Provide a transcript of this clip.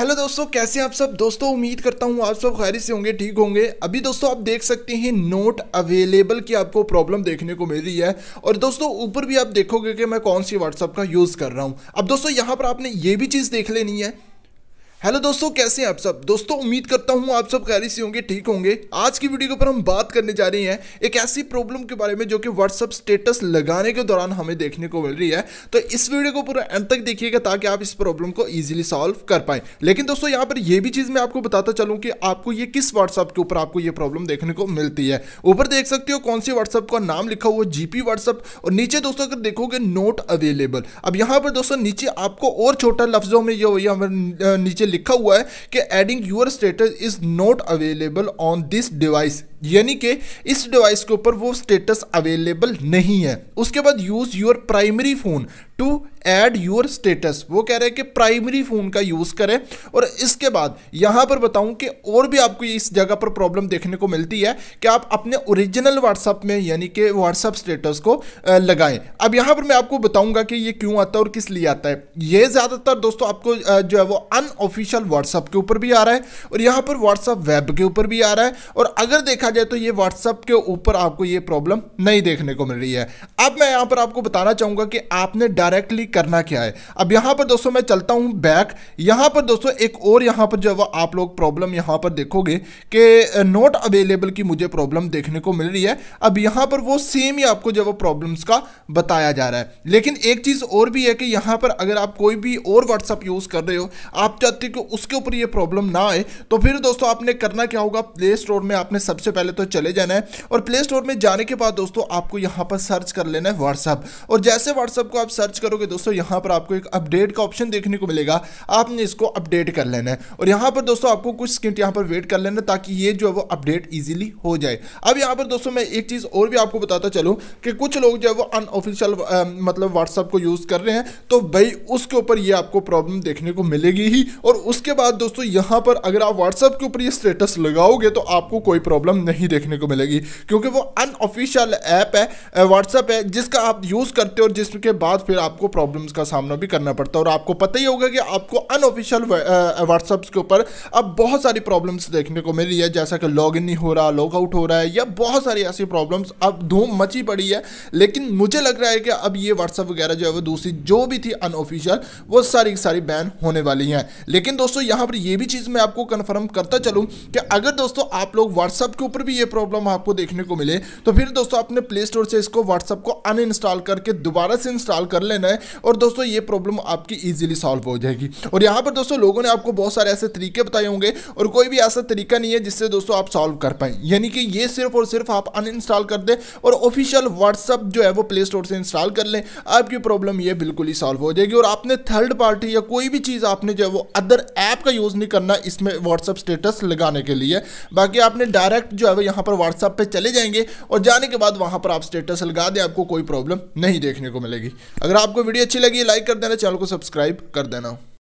hello दोस्तों कैसे हैं आप सब दोस्तों उम्मीद करता हूं आप सब खैर से होंगे ठीक होंगे अभी दोस्तों आप देख सकते हैं नोट अवेलेबल की आपको प्रॉब्लम देखने को मिल रही है और दोस्तों ऊपर भी आप देखोगे कि मैं कौन सी व्हाट्सअप का यूज़ कर रहा हूं अब दोस्तों यहां पर आपने ये भी चीज़ देख लेनी है हेलो दोस्तों कैसे हैं आप सब दोस्तों उम्मीद करता हूं आप सब खैरी से होंगे ठीक होंगे आज की वीडियो के ऊपर हम बात करने जा रहे हैं एक ऐसी प्रॉब्लम के बारे में जो कि व्हाट्सअप स्टेटस लगाने के दौरान हमें देखने को मिल रही है तो इस वीडियो को पूरा एंड तक देखिएगा ताकि आप इस प्रॉब्लम को ईजिली सॉल्व कर पाएं लेकिन दोस्तों यहाँ पर यह भी चीज़ मैं आपको बताता चलूँ कि आपको ये किस व्हाट्सअप के ऊपर आपको ये प्रॉब्लम देखने को मिलती है ऊपर देख सकते हो कौन सी व्हाट्सअप का नाम लिखा हुआ जी पी और नीचे दोस्तों अगर देखोगे नोट अवेलेबल अब यहाँ पर दोस्तों नीचे आपको और छोटा लफ्जों में ये नीचे लिखा हुआ है कि adding your status is not available on this device यानी कि इस डिवाइस के ऊपर वो स्टेटस अवेलेबल नहीं है उसके बाद use your primary phone to add your status वो कह रहे हैं कि प्राइमरी फ़ोन का यूज़ करें और इसके बाद यहां पर बताऊं कि और भी आपको इस जगह पर प्रॉब्लम देखने को मिलती है कि आप अपने ओरिजिनल व्हाट्सएप में यानी कि व्हाट्सएप स्टेटस को लगाएं अब यहां पर मैं आपको बताऊंगा कि ये क्यों आता है और किस लिए आता है ये ज़्यादातर दोस्तों आपको जो है वो अनऑफिस ऑफिशियल व्हाट्सअप के ऊपर भी आ रहा है और यहाँ पर व्हाट्सअप वेब के ऊपर भी आ रहा है और अगर देखा जाए तो ये व्हाट्सअप के ऊपर आपको ये प्रॉब्लम नहीं देखने को मिल रही है अब मैं यहाँ पर आपको बताना चाहूँगा कि आपने डायरेक्टली करना क्या है अब यहाँ पर दोस्तों मैं चलता हूँ बैक यहाँ पर दोस्तों एक और यहाँ पर जो आप लोग प्रॉब्लम यहाँ पर देखोगे कि नोट अवेलेबल की मुझे प्रॉब्लम देखने को मिल रही है अब यहाँ पर वो सेम ही आपको जो प्रॉब्लम्स का बताया जा रहा है लेकिन एक चीज़ और भी है कि यहाँ पर अगर आप कोई भी और व्हाट्सअप यूज़ कर रहे हो आप चाहते कि उसके ऊपर ये प्रॉब्लम ना आए तो फिर दोस्तों आपने करना क्या होगा प्ले स्टोर में आपने सबसे पहले तो चले जाना है और प्ले स्टोर में जाने के बाद दोस्तों आपको यहाँ पर सर्च कर लेना है व्हाट्सअप और जैसे व्हाट्सअप को आप सर्च करोगे दोस्तों यहाँ पर आपको एक अपडेट का ऑप्शन देखने को मिलेगा आपने इसको अपडेट कर लेना है और यहाँ पर दोस्तों आपको कुछ सेकेंड यहाँ पर वेट कर लेना ताकि ये जो है वो अपडेट ईजिली हो जाए अब यहाँ पर दोस्तों मैं एक चीज़ और भी आपको बताता चलूँ कि कुछ लोग जो है वो अनऑफिशियल मतलब व्हाट्सअप को यूज़ कर रहे हैं तो भाई उसके ऊपर ये आपको प्रॉब्लम देखने को मिलेगी ही और उसके बाद दोस्तों यहाँ पर अगर आप व्हाट्सएप के ऊपर ये स्टेटस लगाओगे तो आपको कोई प्रॉब्लम नहीं देखने को मिलेगी क्योंकि वो अनऑफिशियल ऐप है व्हाट्सअप है जिसका आप यूज़ करते हो और जिसके बाद फिर आपको प्रॉब्लम्स का सामना भी करना पड़ता है और आपको पता ही होगा कि आपको अनऑफिशियल व्हाट्सअप के ऊपर अब बहुत सारी प्रॉब्लम्स देखने को मिली है जैसा कि लॉग इन नहीं हो रहा लॉग आउट हो रहा है या बहुत सारी ऐसी प्रॉब्लम्स अब धूम मची पड़ी है लेकिन मुझे लग रहा है कि अब ये व्हाट्सअप वगैरह जो है वो दूसरी जो भी थी अनऑफिशियल वो सारी सारी बैन होने वाली हैं लेकिन लेकिन दोस्तों यहाँ पर ये भी चीज़ मैं आपको कन्फर्म करता चलूँ कि अगर दोस्तों आप लोग व्हाट्सअप के ऊपर भी ये प्रॉब्लम आपको देखने को मिले तो फिर दोस्तों अपने प्ले स्टोर से इसको व्हाट्सअप को अनइंस्टॉल करके दोबारा से इंस्टॉल कर लेना है और दोस्तों ये प्रॉब्लम आपकी ईजिली सॉल्व हो जाएगी और यहाँ पर दोस्तों लोगों ने आपको बहुत सारे ऐसे तरीके बताए होंगे और कोई भी ऐसा तरीका नहीं है जिससे दोस्तों आप सॉल्व कर पाए यानी कि ये सिर्फ और सिर्फ आप अनइंस्टॉल कर दें और ऑफिशियल व्हाट्सअप जो है वो प्ले स्टोर से इंस्टॉल कर लें आपकी प्रॉब्लम ये बिल्कुल ही सॉल्व हो जाएगी और आपने थर्ड पार्टी या कोई भी चीज़ आपने जो है वो अदर ऐप का यूज़ नहीं करना इसमें व्हाट्सअप स्टेटस लगाने के लिए बाकी आपने डायरेक्ट जो है यहाँ पर व्हाट्सअप पर चले जाएंगे और जाने के बाद वहाँ पर आप स्टेटस लगा दें आपको कोई प्रॉब्लम नहीं देखने को मिलेगी अगर आपको वीडियो अच्छी लगी लाइक कर देना चैनल को सब्सक्राइब कर देना